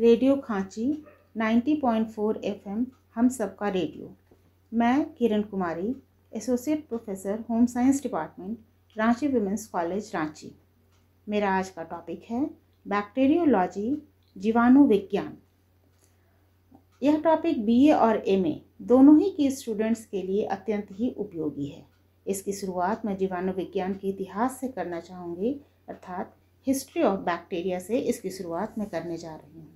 radio खांची 90.4 FM हम सबका radio मैं Kiran Kumari associate professor home science department Ranchi women's college Ranchi मेरा आज का टॉपिक है बैक्टीरियोलॉजी जीवाणु विज्ञान यह टॉपिक बीए और एमए दोनों ही के स्टूडेंट्स के लिए अत्यंत ही उपयोगी है इसकी शुरुआत मैं जीवाणु विज्ञान के इतिहास से करना चाहूँगी अर्थात हिस्ट्री ऑफ बैक्टीरिया से इसकी शुरुआत मैं करने जा रही हूँ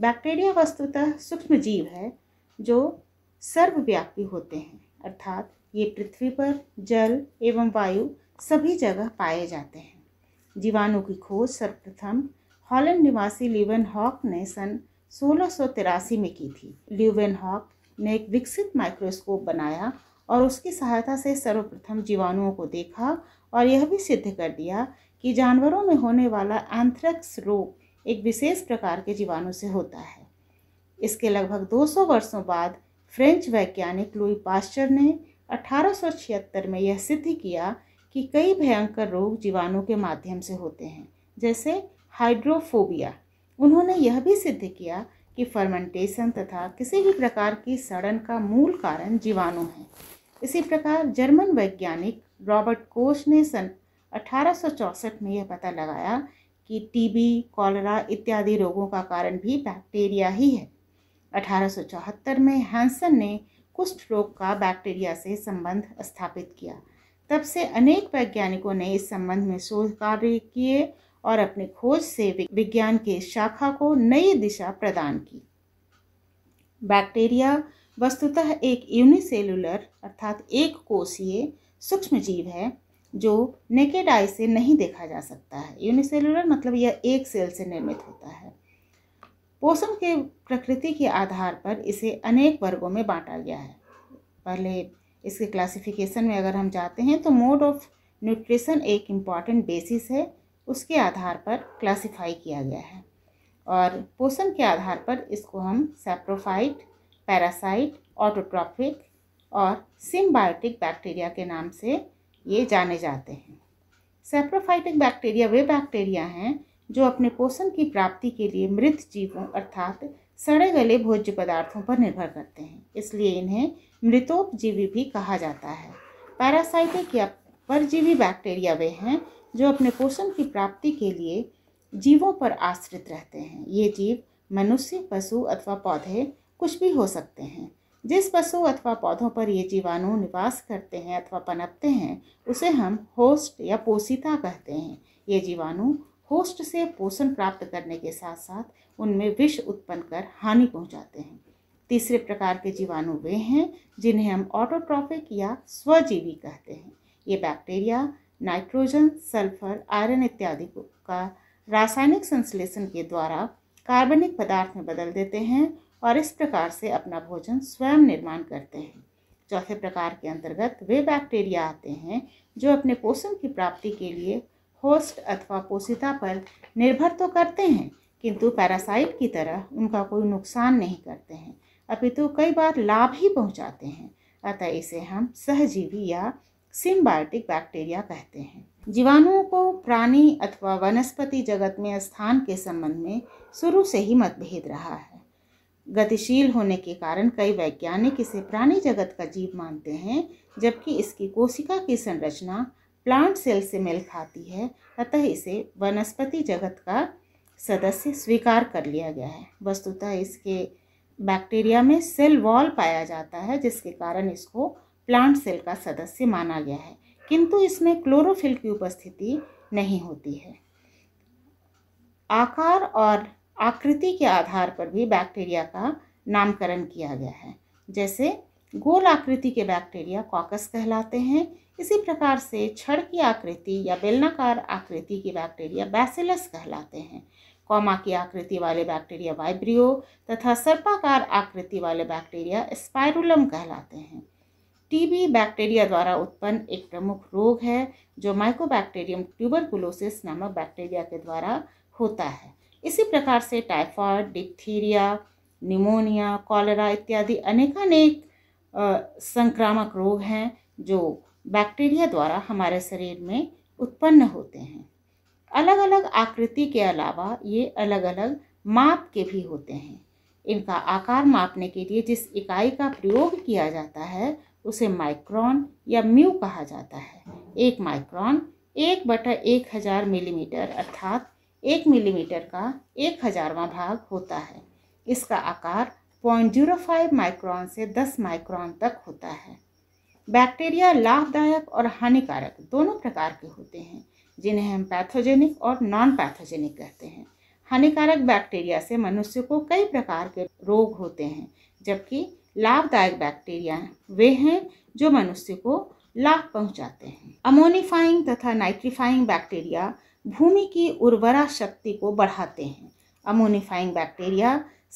बैक्टीरिया वस्तुतः सूक्ष्म जीव है जो सर्वव्यापी होते हैं अर्थात ये पृथ्वी पर जल एवं वायु सभी जगह पाए जाते हैं जीवाणु की खोज सर्वप्रथम हॉलैंड निवासी लिवन हॉक ने सन सोलह में की थी ल्यूवन हॉक ने एक विकसित माइक्रोस्कोप बनाया और उसकी सहायता से सर्वप्रथम जीवाणुओं को देखा और यह भी सिद्ध कर दिया कि जानवरों में होने वाला एंथ्रेक्स रोग एक विशेष प्रकार के जीवाणु से होता है इसके लगभग 200 वर्षों बाद फ्रेंच वैज्ञानिक लुई पास्चर ने अठारह में यह सिद्ध किया कि कई भयंकर रोग जीवाणु के माध्यम से होते हैं जैसे हाइड्रोफोबिया उन्होंने यह भी सिद्ध किया कि फर्मेंटेशन तथा किसी भी प्रकार की सड़न का मूल कारण जीवाणु है इसी प्रकार जर्मन वैज्ञानिक रॉबर्ट कोश ने सन अठारह में यह पता लगाया कि टीबी कॉलरा इत्यादि रोगों का कारण भी बैक्टीरिया ही है 1874 में हैंसन ने कुष्ठ रोग का बैक्टीरिया से संबंध स्थापित किया तब से अनेक वैज्ञानिकों ने इस संबंध में शोध कार्य किए और अपनी खोज से विज्ञान के शाखा को नई दिशा प्रदान की बैक्टीरिया वस्तुतः एक यूनिसेलुलर अर्थात एक कोशीय सूक्ष्म जीव है जो नेकेड आई से नहीं देखा जा सकता है यूनिसेलुलर मतलब यह एक सेल से निर्मित होता है पोषण के प्रकृति के आधार पर इसे अनेक वर्गों में बांटा गया है पहले इसके क्लासिफिकेशन में अगर हम जाते हैं तो मोड ऑफ न्यूट्रिशन एक इम्पॉर्टेंट बेसिस है उसके आधार पर क्लासिफाई किया गया है और पोषण के आधार पर इसको हम सेप्रोफाइट पैरासाइट ऑटोट्रॉफिक और सिम्बायोटिक बैक्टीरिया के नाम से ये जाने जाते हैं सेप्रोफाइटिक बैक्टीरिया वे बैक्टीरिया हैं जो अपने पोषण की प्राप्ति के लिए मृत जीवों अर्थात सड़े गले भोज्य पदार्थों पर निर्भर करते हैं इसलिए इन्हें मृतोपजीवी भी कहा जाता है पैरासाइटिक या परजीवी बैक्टीरिया वे हैं जो अपने पोषण की प्राप्ति के लिए जीवों पर आश्रित रहते हैं ये जीव मनुष्य पशु अथवा पौधे कुछ भी हो सकते हैं जिस पशु अथवा पौधों पर ये जीवाणु निवास करते हैं अथवा पनपते हैं उसे हम होस्ट या पोषिता कहते हैं ये जीवाणु होस्ट से पोषण प्राप्त करने के साथ साथ उनमें विष उत्पन्न कर हानि पहुंचाते हैं तीसरे प्रकार के जीवाणु वे हैं जिन्हें हम ऑटोट्रॉफिक या स्वजीवी कहते हैं ये बैक्टीरिया नाइट्रोजन सल्फर आयरन इत्यादि का रासायनिक संश्लेषण के द्वारा कार्बनिक पदार्थ में बदल देते हैं और इस प्रकार से अपना भोजन स्वयं निर्माण करते हैं चौथे प्रकार के अंतर्गत वे बैक्टीरिया आते हैं जो अपने पोषण की प्राप्ति के लिए होस्ट अथवा पोषिता पर निर्भर तो करते हैं किंतु पैरासाइट की तरह उनका कोई नुकसान नहीं करते हैं अपितु कई बार लाभ ही पहुंचाते हैं अतः इसे हम सहजीवी या सिम्बायोटिक बैक्टीरिया कहते हैं जीवाणुओं को प्राणी अथवा वनस्पति जगत में स्थान के संबंध में शुरू से ही मतभेद रहा है गतिशील होने के कारण कई वैज्ञानिक इसे प्राणी जगत का जीव मानते हैं जबकि इसकी कोशिका की संरचना प्लांट सेल से मेल खाती है अतः इसे वनस्पति जगत का सदस्य स्वीकार कर लिया गया है वस्तुतः इसके बैक्टीरिया में सेल वॉल पाया जाता है जिसके कारण इसको प्लांट सेल का सदस्य माना गया है किंतु इसमें क्लोरोफिल की उपस्थिति नहीं होती है आकार और आकृति के आधार पर भी बैक्टीरिया का नामकरण किया गया है जैसे गोल आकृति के बैक्टीरिया कॉकस कहलाते हैं इसी प्रकार से छड़ की आकृति या बेलनाकार आकृति के बैक्टीरिया बैसिलस कहलाते हैं कॉमा की आकृति वाले बैक्टीरिया वाइब्रियो तथा सर्पाकार आकृति वाले बैक्टीरिया स्पायरुलम कहलाते हैं टीबी बैक्टीरिया द्वारा उत्पन्न एक प्रमुख रोग है जो माइकोबैक्टीरियम ट्यूबरकुलोसिस नामक बैक्टीरिया के द्वारा होता है इसी प्रकार से टाइफॉयड डिप्थीरिया निमोनिया कॉलरा इत्यादि अनेकानेक संक्रामक रोग हैं जो बैक्टीरिया द्वारा हमारे शरीर में उत्पन्न होते हैं अलग अलग आकृति के अलावा ये अलग अलग माप के भी होते हैं इनका आकार मापने के लिए जिस इकाई का प्रयोग किया जाता है उसे माइक्रोन या म्यू कहा जाता है एक माइक्रोन एक बटा एक हज़ार मिलीमीटर अर्थात एक मिलीमीटर का एक हज़ारवा भाग होता है इसका आकार पॉइंट जीरो फाइव माइक्रॉन से दस माइक्रॉन तक होता है बैक्टीरिया लाभदायक और हानिकारक दोनों प्रकार के होते हैं जिन्हें हम पैथोजेनिक और नॉन पैथोजेनिक कहते हैं हानिकारक बैक्टीरिया से मनुष्य को कई प्रकार के रोग होते हैं जबकि लाभदायक बैक्टीरिया वे हैं जो मनुष्य को लाभ पहुंचाते हैं अमोनिफाइंग तथा नाइट्रीफाइंग बैक्टीरिया भूमि की उर्वरा शक्ति को बढ़ाते हैं अमोनिफाइंग बैक्टीरिया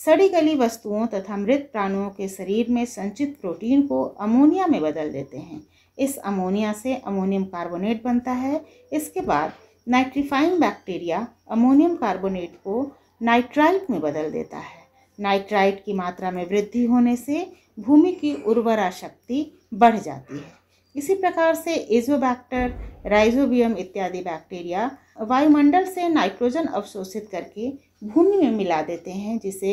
सड़ी गली वस्तुओं तथा मृत प्राणियों के शरीर में संचित प्रोटीन को अमोनिया में बदल देते हैं इस अमोनिया से अमोनियम कार्बोनेट बनता है इसके बाद नाइट्रीफाइंग बैक्टीरिया अमोनियम कार्बोनेट को नाइट्राइट में बदल देता है नाइट्राइट की मात्रा में वृद्धि होने से भूमि की उर्वरा शक्ति बढ़ जाती है इसी प्रकार से एजोबैक्टर राइजोबियम इत्यादि बैक्टीरिया वायुमंडल से नाइट्रोजन अवशोषित करके भूमि में मिला देते हैं जिसे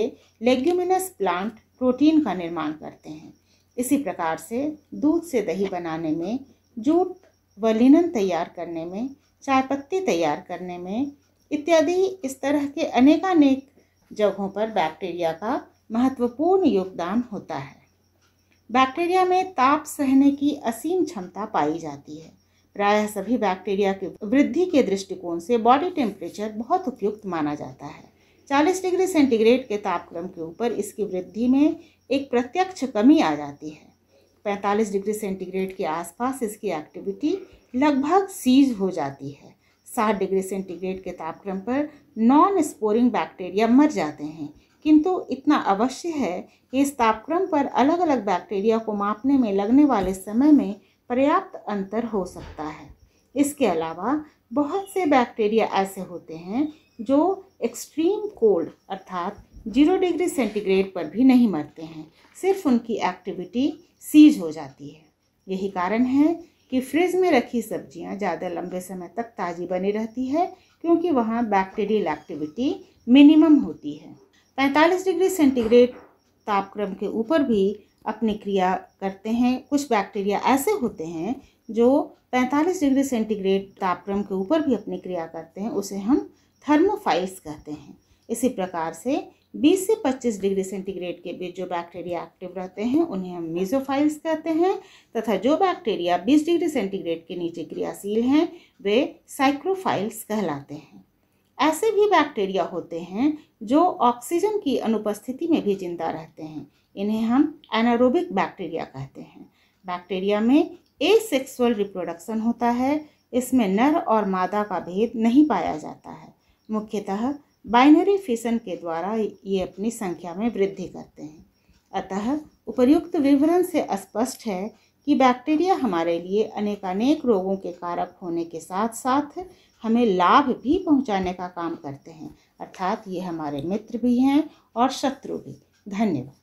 लेग्यूमिनस प्लांट प्रोटीन का निर्माण करते हैं इसी प्रकार से दूध से दही बनाने में जूट व लिनन तैयार करने में चाय पत्ती तैयार करने में इत्यादि इस तरह के अनेकानेक जगहों पर बैक्टीरिया का महत्वपूर्ण योगदान होता है बैक्टीरिया में ताप सहने की असीम क्षमता पाई जाती है प्रायः सभी बैक्टीरिया की वृद्धि के दृष्टिकोण से बॉडी टेम्परेचर बहुत उपयुक्त माना जाता है 40 डिग्री सेंटीग्रेड के तापक्रम के ऊपर इसकी वृद्धि में एक प्रत्यक्ष कमी आ जाती है 45 डिग्री सेंटीग्रेड के आसपास इसकी एक्टिविटी लगभग सीज हो जाती है 60 डिग्री सेंटीग्रेड के तापक्रम पर नॉन स्पोरिंग बैक्टीरिया मर जाते हैं किंतु इतना अवश्य है कि इस तापक्रम पर अलग अलग बैक्टीरिया को मापने में लगने वाले समय में पर्याप्त अंतर हो सकता है इसके अलावा बहुत से बैक्टीरिया ऐसे होते हैं जो एक्सट्रीम कोल्ड अर्थात जीरो डिग्री सेंटीग्रेड पर भी नहीं मरते हैं सिर्फ उनकी एक्टिविटी सीज हो जाती है यही कारण है कि फ्रिज में रखी सब्जियां ज़्यादा लंबे समय तक ताज़ी बनी रहती है क्योंकि वहाँ बैक्टीरियल एक्टिविटी मिनिमम होती है 45 डिग्री सेंटीग्रेड तापक्रम के ऊपर भी अपनी क्रिया करते हैं कुछ बैक्टीरिया ऐसे होते हैं जो 45 डिग्री सेंटीग्रेड तापक्रम के ऊपर भी अपनी क्रिया करते हैं उसे हम थर्मोफाइल्स कहते हैं इसी प्रकार से 20 से 25 डिग्री सेंटीग्रेड के बीच जो बैक्टीरिया एक्टिव रहते हैं उन्हें हम मीजोफाइल्स कहते हैं तथा जो बैक्टीरिया 20 डिग्री सेंटीग्रेड के नीचे क्रियाशील हैं वे साइक्रोफाइल्स कहलाते हैं ऐसे भी बैक्टीरिया होते हैं जो ऑक्सीजन की अनुपस्थिति में भी जिंदा रहते हैं इन्हें हम एनारोबिक बैक्टीरिया कहते हैं बैक्टीरिया में ए सेक्सुअल रिप्रोडक्शन होता है इसमें नर और मादा का भेद नहीं पाया जाता है मुख्यतः बाइनरी फिशन के द्वारा ये अपनी संख्या में वृद्धि करते हैं अतः उपयुक्त विवरण से स्पष्ट है कि बैक्टीरिया हमारे लिए अनेकानेक रोगों के कारक होने के साथ साथ हमें लाभ भी पहुंचाने का काम करते हैं अर्थात ये हमारे मित्र भी हैं और शत्रु भी धन्यवाद